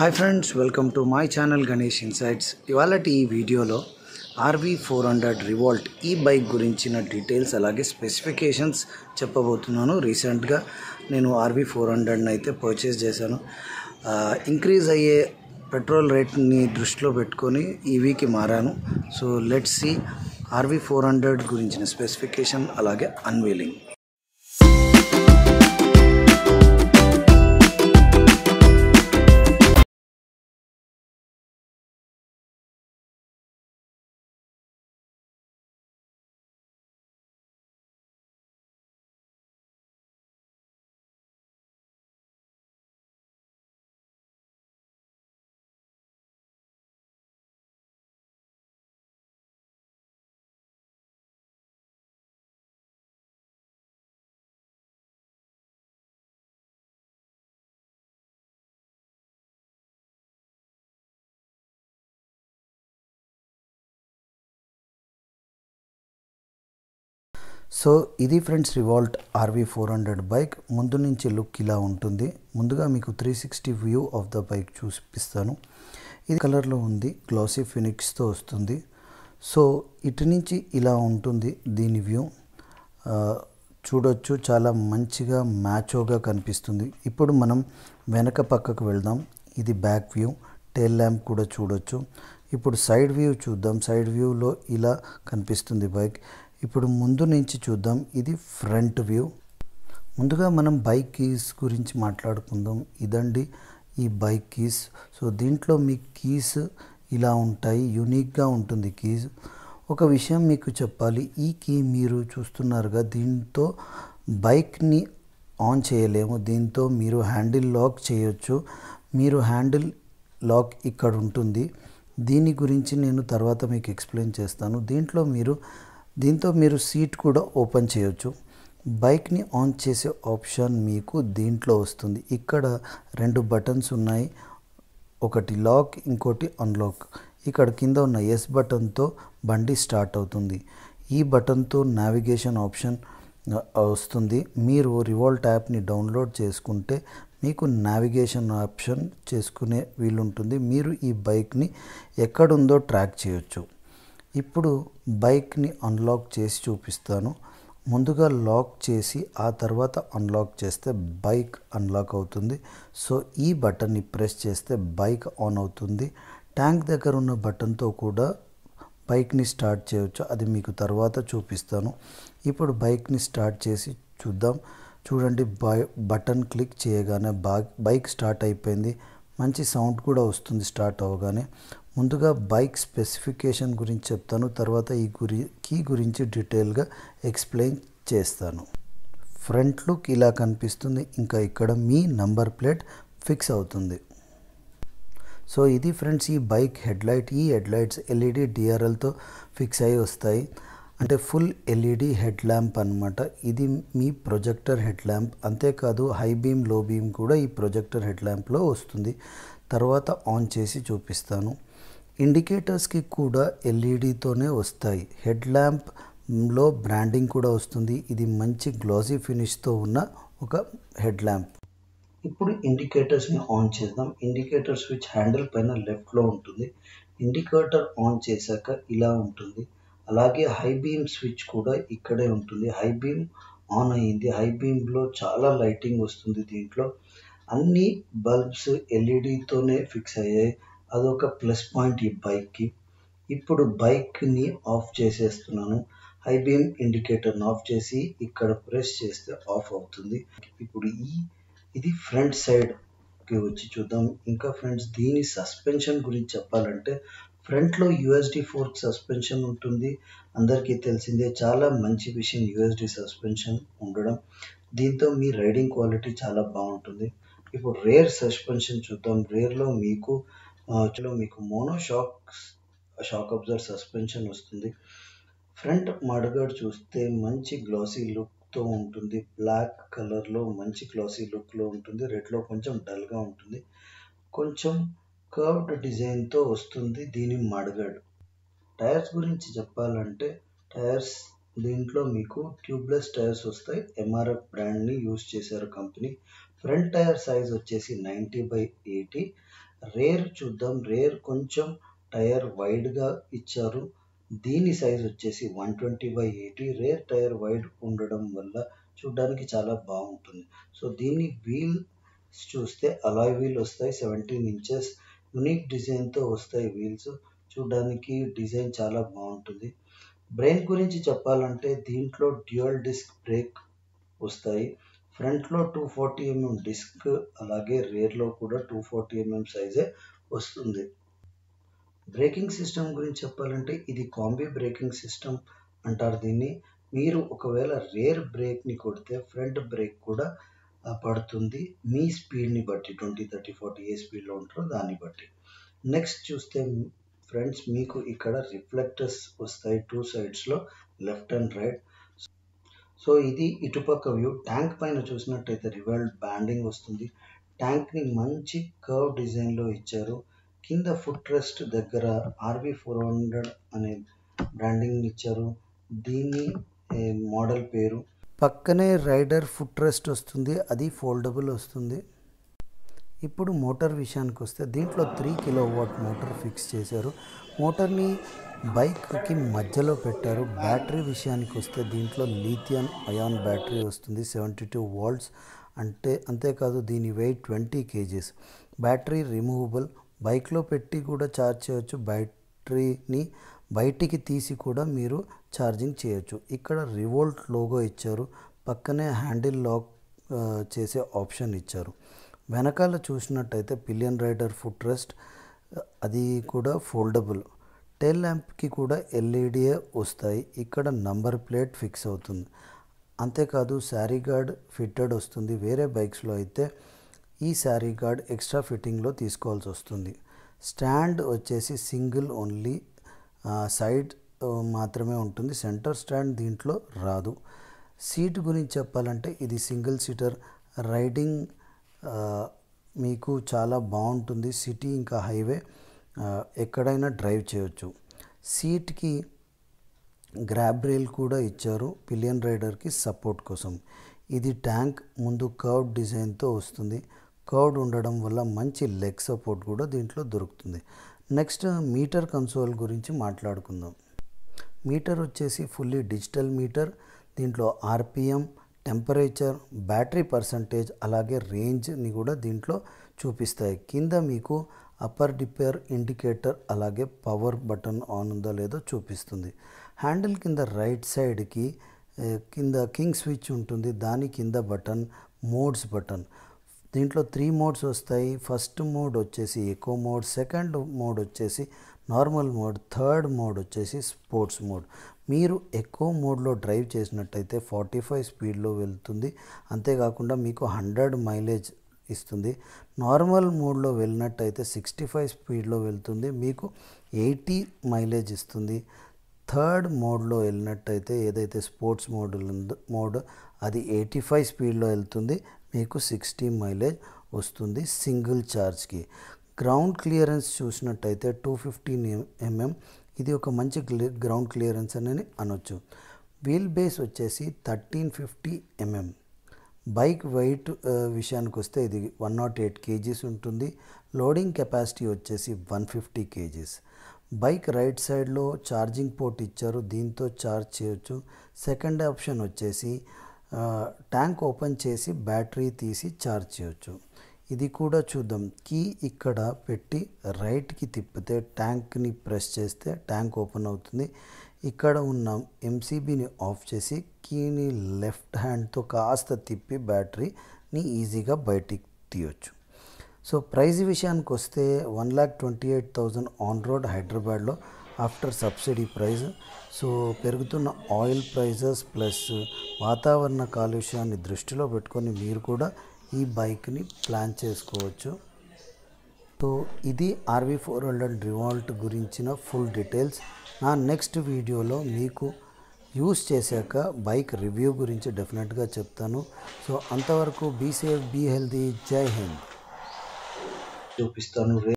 hi friends welcome to my channel Ganesh insights ఇవాళ ఈ వీడియోలో ఆర్వీ ఫోర్ హండ్రెడ్ రివాల్ట్ ఈ బైక్ గురించిన డీటెయిల్స్ అలాగే స్పెసిఫికేషన్స్ చెప్పబోతున్నాను రీసెంట్గా నేను ఆర్వీ ఫోర్ హండ్రెడ్ని అయితే పర్చేస్ చేశాను ఇంక్రీజ్ అయ్యే పెట్రోల్ రేట్ని దృష్టిలో పెట్టుకొని ఈవీకి మారాను so let's see RV four hundred గురించిన స్పెసిఫికేషన్ అలాగే అన్వీలింగ్ సో ఇది friends Revolt RV four hundred bike ముందు నుంచి లుక్ ఇలా ఉంటుంది ముందుగా మీకు three sixty view of the bike చూపిస్తాను ఇది కలర్లో ఉంది గ్లాసీ ఫినిక్స్తో వస్తుంది సో ఇటు నుంచి ఇలా ఉంటుంది దీని వ్యూ చూడొచ్చు చాలా మంచిగా మ్యాచోగా కనిపిస్తుంది ఇప్పుడు మనం వెనక పక్కకు వెళ్దాం ఇది బ్యాక్ వ్యూ టెయిల్ ల్యాంప్ కూడా చూడొచ్చు ఇప్పుడు సైడ్ వ్యూ చూద్దాం సైడ్ వ్యూలో ఇలా కనిపిస్తుంది బైక్ ఇప్పుడు ముందు నుంచి చూద్దాం ఇది ఫ్రంట్ వ్యూ ముందుగా మనం బైక్ కీస్ గురించి మాట్లాడుకుందాం ఇదండి ఈ బైక్ కీస్ సో దీంట్లో మీ కీస్ ఇలా ఉంటాయి యూనిక్గా ఉంటుంది కీస్ ఒక విషయం మీకు చెప్పాలి ఈ కీ మీరు చూస్తున్నారుగా దీంతో బైక్ని ఆన్ చేయలేము దీంతో మీరు హ్యాండిల్ లాక్ చేయొచ్చు మీరు హ్యాండిల్ లాక్ ఇక్కడ ఉంటుంది దీని గురించి నేను తర్వాత మీకు ఎక్స్ప్లెయిన్ చేస్తాను దీంట్లో మీరు దీంతో మీరు సీట్ కూడా ఓపెన్ చేయొచ్చు బైక్ని ఆన్ చేసే ఆప్షన్ మీకు దీంట్లో వస్తుంది ఇక్కడ రెండు బటన్స్ ఉన్నాయి ఒకటి లాక్ ఇంకోటి అన్లాక్ ఇక్కడ కింద ఉన్న ఎస్ బటన్తో బండి స్టార్ట్ అవుతుంది ఈ బటన్తో నావిగేషన్ ఆప్షన్ వస్తుంది మీరు రివాల్ట్ యాప్ని డౌన్లోడ్ చేసుకుంటే మీకు నావిగేషన్ ఆప్షన్ చేసుకునే వీలుంటుంది మీరు ఈ బైక్ని ఎక్కడుందో ట్రాక్ చేయొచ్చు ఇప్పుడు బైక్ని అన్లాక్ చేసి చూపిస్తాను ముందుగా లాక్ చేసి ఆ తర్వాత అన్లాక్ చేస్తే బైక్ అన్లాక్ అవుతుంది సో ఈ బటన్ని ప్రెస్ చేస్తే బైక్ ఆన్ అవుతుంది ట్యాంక్ దగ్గర ఉన్న బటన్తో కూడా బైక్ని స్టార్ట్ చేయవచ్చు అది మీకు తర్వాత చూపిస్తాను ఇప్పుడు బైక్ని స్టార్ట్ చేసి చూద్దాం చూడండి బటన్ క్లిక్ చేయగానే బైక్ స్టార్ట్ అయిపోయింది మంచి సౌండ్ కూడా వస్తుంది స్టార్ట్ అవగానే ముందుగా బైక్ స్పెసిఫికేషన్ గురించి చెప్తాను తర్వాత ఈ గురి కీ గురించి డీటెయిల్గా ఎక్స్ప్లెయిన్ చేస్తాను ఫ్రంట్ లుక్ ఇలా కనిపిస్తుంది ఇంకా ఇక్కడ మీ నంబర్ ప్లేట్ ఫిక్స్ అవుతుంది సో ఇది ఫ్రెండ్స్ ఈ బైక్ హెడ్లైట్ ఈ హెడ్లైట్స్ ఎల్ఈడి డిఆర్ఎల్తో ఫిక్స్ అయి వస్తాయి అంటే ఫుల్ ఎల్ఈడి హెడ్ ల్యాంప్ అనమాట ఇది మీ ప్రొజెక్టర్ హెడ్ ల్యాంప్ అంతేకాదు హై బీమ్ లో బీమ్ కూడా ఈ ప్రొజెక్టర్ హెడ్ ల్యాంప్లో వస్తుంది తర్వాత ఆన్ చేసి చూపిస్తాను ఇండికేటర్స్కి కూడా ఎల్ఈడితోనే వస్తాయి హెడ్ ల్యాంప్లో బ్రాండింగ్ కూడా వస్తుంది ఇది మంచి గ్లాసీ ఫినిష్తో ఉన్న ఒక హెడ్ ల్యాంప్ ఇప్పుడు ఇండికేటర్స్ని ఆన్ చేద్దాం ఇండికేటర్ స్విచ్ హ్యాండిల్ పైన లెఫ్ట్లో ఉంటుంది ఇండికేటర్ ఆన్ చేశాక ఇలా ఉంటుంది అలాగే హై బీమ్ స్విచ్ కూడా ఇక్కడే ఉంటుంది హై బీమ్ ఆన్ అయ్యింది హై బీమ్లో చాలా లైటింగ్ వస్తుంది దీంట్లో అన్ని బల్బ్స్ ఎల్ఈడితోనే ఫిక్స్ అయ్యాయి అదొక ప్లస్ పాయింట్ ఈ బైక్కి ఇప్పుడు బైక్ని ఆఫ్ చేసేస్తున్నాను హై బీమ్ ఇండికేటర్ని ఆఫ్ చేసి ఇక్కడ ప్రెస్ చేస్తే ఆఫ్ అవుతుంది ఇప్పుడు ఈ ఇది ఫ్రంట్ సైడ్కి వచ్చి చూద్దాం ఇంకా ఫ్రెండ్స్ దీని సస్పెన్షన్ గురించి చెప్పాలంటే ఫ్రంట్లో యుఎస్డి ఫోర్క్ సస్పెన్షన్ ఉంటుంది అందరికీ తెలిసిందే చాలా మంచి విషయం యుఎస్డి సస్పెన్షన్ ఉండడం దీంతో మీ రైడింగ్ క్వాలిటీ చాలా బాగుంటుంది ఇప్పుడు రేర్ సస్పెన్షన్ చూద్దాం రేర్లో మీకు చలో మీకు mono shocks shock absorb suspension వస్తుంది ఫ్రంట్ మడగడ్ చూస్తే మంచి గ్లాసీ లుక్తో ఉంటుంది బ్లాక్ కలర్లో మంచి గ్లాసీ లుక్లో ఉంటుంది రెడ్లో కొంచెం డల్గా ఉంటుంది కొంచెం కర్వ్డ్ డిజైన్తో వస్తుంది దీని మడగడ్ టైర్స్ గురించి చెప్పాలంటే టైర్స్ దీంట్లో మీకు ట్యూబ్లెస్ టైర్స్ వస్తాయి ఎంఆర్ఎఫ్ బ్రాండ్ని యూజ్ చేశారు కంపెనీ ఫ్రంట్ టైర్ సైజ్ వచ్చేసి నైంటీ బై ఎయిటీ రేర్ చూద్దాం రేర్ కొంచెం టైర్ వైడ్గా ఇచ్చారు దీని సైజ్ వచ్చేసి one twenty by eighty rear tyre wide ఉండడం వల్ల చూడడానికి చాలా బాగుంటుంది సో దీన్ని వీల్ చూస్తే అలాయ్ వీల్ వస్తాయి సెవెంటీన్ ఇంచెస్ యునిక్ డిజైన్తో వస్తాయి వీల్స్ చూడడానికి డిజైన్ చాలా బాగుంటుంది బ్రేక్ గురించి చెప్పాలంటే దీంట్లో డ్యూయల్ డిస్క్ బ్రేక్ వస్తాయి ఫ్రంట్లో టూ ఫార్టీ ఎంఎం డిస్క్ అలాగే రేర్లో కూడా టూ ఫార్టీ ఎంఎం సైజే వస్తుంది బ్రేకింగ్ సిస్టమ్ గురించి చెప్పాలంటే ఇది కాంబీ బ్రేకింగ్ సిస్టమ్ అంటారు దీన్ని మీరు ఒకవేళ రేర్ బ్రేక్ని కొడితే ఫ్రంట్ బ్రేక్ కూడా పడుతుంది మీ స్పీడ్ని బట్టి ట్వంటీ థర్టీ ఫార్టీ ఏ స్పీడ్లో ఉంటారో దాన్ని బట్టి నెక్స్ట్ చూస్తే ఫ్రెండ్స్ మీకు ఇక్కడ రిఫ్లెక్టర్స్ వస్తాయి టూ సైడ్స్లో లెఫ్ట్ అండ్ రైట్ సో ఇది ఇటుపక్క వ్యూ ట్యాంక్ పైన చూసినట్టయితే రివల్డ్ బ్యాండింగ్ వస్తుంది ట్యాంక్ని మంచి కర్వ్ డిజైన్లో ఇచ్చారు కింద ఫుట్ రెస్ట్ దగ్గర ఆర్వి ఫోర్ హండ్రెడ్ అనే బ్రాండింగ్ ఇచ్చారు దీన్ని మోడల్ పేరు పక్కనే రైడర్ ఫుట్ రెస్ట్ వస్తుంది అది ఫోల్డబుల్ వస్తుంది ఇప్పుడు మోటార్ విషయానికి వస్తే దీంట్లో three kilowatt motor fix చేశారు మోటార్ని బైక్కి మధ్యలో పెట్టారు బ్యాటరీ విషయానికి వస్తే దీంట్లో లీథియం అయాన్ బ్యాటరీ వస్తుంది సెవెంటీ టూ వాల్ట్స్ అంటే అంతేకాదు దీని weight twenty kgs battery removable బైక్లో పెట్టి కూడా ఛార్జ్ చేయొచ్చు బ్యాటరీని బయటికి తీసి కూడా మీరు ఛార్జింగ్ చేయొచ్చు ఇక్కడ రివోల్ట్ లోగో ఇచ్చారు పక్కనే హ్యాండిల్ లాక్ చేసే ఆప్షన్ ఇచ్చారు వెనకాల చూసినట్టయితే పిలియన్ రైడర్ ఫుట్ రెస్ట్ అది కూడా ఫోల్డబుల్ టెల్ ల్యాంప్కి కూడా ఎల్ఈడియే వస్తాయి ఇక్కడ నంబర్ ప్లేట్ ఫిక్స్ అవుతుంది అంతేకాదు శారీ గార్డ్ ఫిట్టెడ్ వస్తుంది వేరే బైక్స్లో అయితే ఈ శారీ గార్డ్ ఎక్స్ట్రా ఫిట్టింగ్లో తీసుకోవాల్సి వస్తుంది స్టాండ్ వచ్చేసి సింగిల్ ఓన్లీ సైడ్ మాత్రమే ఉంటుంది సెంటర్ స్టాండ్ దీంట్లో రాదు సీట్ గురించి చెప్పాలంటే ఇది సింగిల్ సీటర్ రైడింగ్ మీకు చాలా బాగుంటుంది సిటీ ఇంకా హైవే ఎక్కడైనా డ్రైవ్ చేయొచ్చు సీట్కి గ్రాబ్ రైల్ కూడా ఇచ్చారు పిలియన్ రైడర్కి సపోర్ట్ కోసం ఇది ట్యాంక్ ముందు కర్వ్ డిజైన్తో వస్తుంది కర్డ్ ఉండడం వల్ల మంచి లెగ్ సపోర్ట్ కూడా దీంట్లో దొరుకుతుంది నెక్స్ట్ మీటర్ కన్సోల్ గురించి మాట్లాడుకుందాం మీటర్ వచ్చేసి ఫుల్లీ డిజిటల్ మీటర్ దీంట్లో ఆర్పిఎం టెంపరేచర్ బ్యాటరీ పర్సంటేజ్ అలాగే రేంజ్ని కూడా దీంట్లో చూపిస్తాయి కింద మీకు అప్పర్ డిపేర్ ఇండికేటర్ అలాగే పవర్ బటన్ ఆన్ ఉందో లేదో చూపిస్తుంది హ్యాండిల్ కింద రైట్ సైడ్కి కింద కింగ్ స్విచ్ ఉంటుంది దాని కింద బటన్ మోడ్స్ బటన్ దీంట్లో త్రీ మోడ్స్ వస్తాయి ఫస్ట్ మోడ్ వచ్చేసి ఎకో మోడ్ సెకండ్ మోడ్ వచ్చేసి నార్మల్ మోడ్ థర్డ్ మోడ్ వచ్చేసి స్పోర్ట్స్ మోడ్ మీరు ఎక్కువ మోడ్లో డ్రైవ్ చేసినట్టయితే ఫార్టీ ఫైవ్ స్పీడ్లో వెళ్తుంది అంతేకాకుండా మీకు హండ్రెడ్ మైలేజ్ ఇస్తుంది నార్మల్ మోడ్లో వెళ్ళినట్టయితే సిక్స్టీ ఫైవ్ స్పీడ్లో వెళ్తుంది మీకు ఎయిటీ మైలేజ్ ఇస్తుంది థర్డ్ మోడ్లో వెళ్ళినట్టయితే ఏదైతే స్పోర్ట్స్ మోడ్ మోడ్ అది ఎయిటీ ఫైవ్ స్పీడ్లో వెళ్తుంది మీకు సిక్స్టీ మైలేజ్ వస్తుంది సింగిల్ ఛార్జ్కి గ్రౌండ్ క్లియరెన్స్ చూసినట్టయితే టూ ఫిఫ్టీన్ ఎంఎం ఇది ఒక మంచి గ్రౌండ్ క్లియరెన్స్ అని అనొచ్చు వీల్ బేస్ వచ్చేసి thirteen fifty MM bike weight విషయానికి వస్తే ఇది వన్ నాట్ ఎయిట్ కేజీస్ ఉంటుంది లోడింగ్ కెపాసిటీ వచ్చేసి one fifty kgs bike right సైడ్లో ఛార్జింగ్ పోర్ట్ ఇచ్చారు దీంతో ఛార్జ్ చేయొచ్చు సెకండ్ ఆప్షన్ వచ్చేసి ట్యాంక్ ఓపెన్ చేసి బ్యాటరీ తీసి ఛార్జ్ చేయొచ్చు ఇది కూడా చూద్దాం కీ ఇక్కడ పెట్టి రైట్కి తిప్పితే ట్యాంక్ని ప్రెస్ చేస్తే ట్యాంక్ ఓపెన్ అవుతుంది ఇక్కడ ఉన్న ఎంసీబీని ఆఫ్ చేసి కీని లెఫ్ట్ హ్యాండ్తో కాస్త తిప్పి బ్యాటరీని ఈజీగా బయటికి తీయొచ్చు సో ప్రైజ్ విషయానికి వస్తే one lakh twenty eight thousand on road హైదరాబాద్లో ఆఫ్టర్ సబ్సిడీ ప్రైజ్ సో పెరుగుతున్న ఆయిల్ ప్రైజెస్ ప్లస్ వాతావరణ కాలుష్యాన్ని దృష్టిలో పెట్టుకొని మీరు కూడా ఈ బైక్ని ప్లాన్ చేసుకోవచ్చు సో ఇది ఆర్వి ఫోర్ హండ్రెడ్ రివాల్ట్ గురించిన ఫుల్ డీటెయిల్స్ నా నెక్స్ట్ వీడియోలో మీకు యూస్ చేశాక బైక్ రివ్యూ గురించి డెఫినెట్గా చెప్తాను సో అంతవరకు బీ సేఫ్ బీ హెల్దీ జై హింద్ చూపిస్తాను